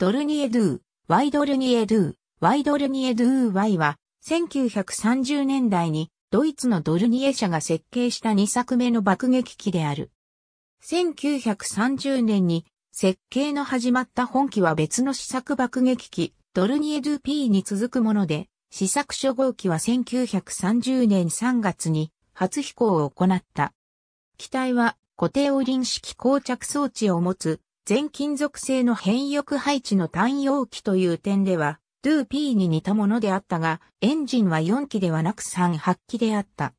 ドルニエドゥ、ワイドルニエドゥ、ワイドルニエドゥー Y は、1930年代にドイツのドルニエ社が設計した2作目の爆撃機である。1930年に設計の始まった本機は別の試作爆撃機、ドルニエドゥ P に続くもので、試作初号機は1930年3月に初飛行を行った。機体は固定オリン式膠着装置を持つ全金属製の変翼配置の単容機という点では、ドゥー P に似たものであったが、エンジンは4機ではなく3、8機であった。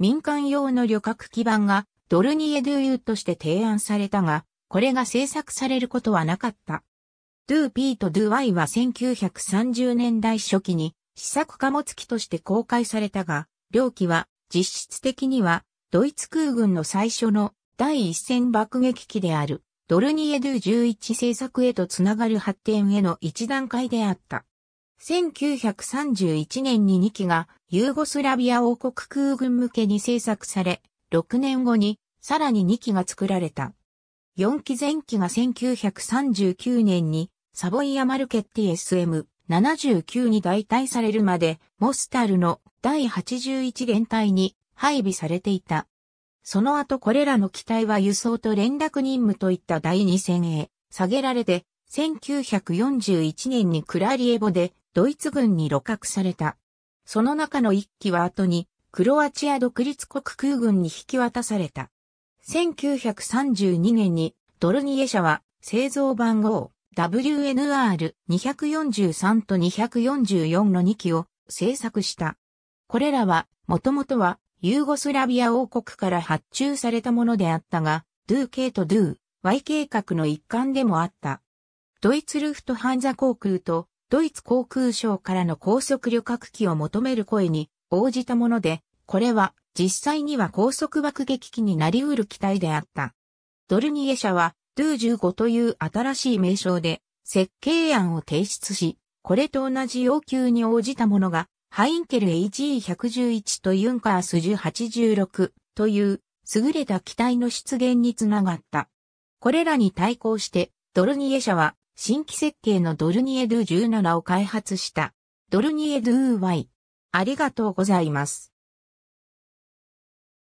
民間用の旅客基板がドルニエ・ドゥーユーとして提案されたが、これが製作されることはなかった。ドゥー P とドゥー Y は1930年代初期に試作貨物機として公開されたが、両機は実質的にはドイツ空軍の最初の第一線爆撃機である。ドルニエドゥ11政策へとつながる発展への一段階であった。1931年に2機がユーゴスラビア王国空軍向けに製作され、6年後にさらに2機が作られた。4機前機が1939年にサボイアマルケッティ SM79 に代替されるまでモスタルの第81連隊に配備されていた。その後これらの機体は輸送と連絡任務といった第2戦へ下げられて、1941年にクラリエボでドイツ軍に露獲された。その中の1機は後にクロアチア独立国空軍に引き渡された。1932年にドルニエ社は製造番号 WNR243 と244の2機を製作した。これらはもともとはユーゴスラビア王国から発注されたものであったが、ドゥー K とドゥー Y 計画の一環でもあった。ドイツルフトハンザ航空とドイツ航空省からの高速旅客機を求める声に応じたもので、これは実際には高速爆撃機になり得る機体であった。ドルニエ社はドゥー15という新しい名称で設計案を提出し、これと同じ要求に応じたものがハインケル HE111 とユンカース1086という優れた機体の出現につながった。これらに対抗してドルニエ社は新規設計のドルニエドゥ17を開発した。ドルニエドゥ Y。ありがとうございます。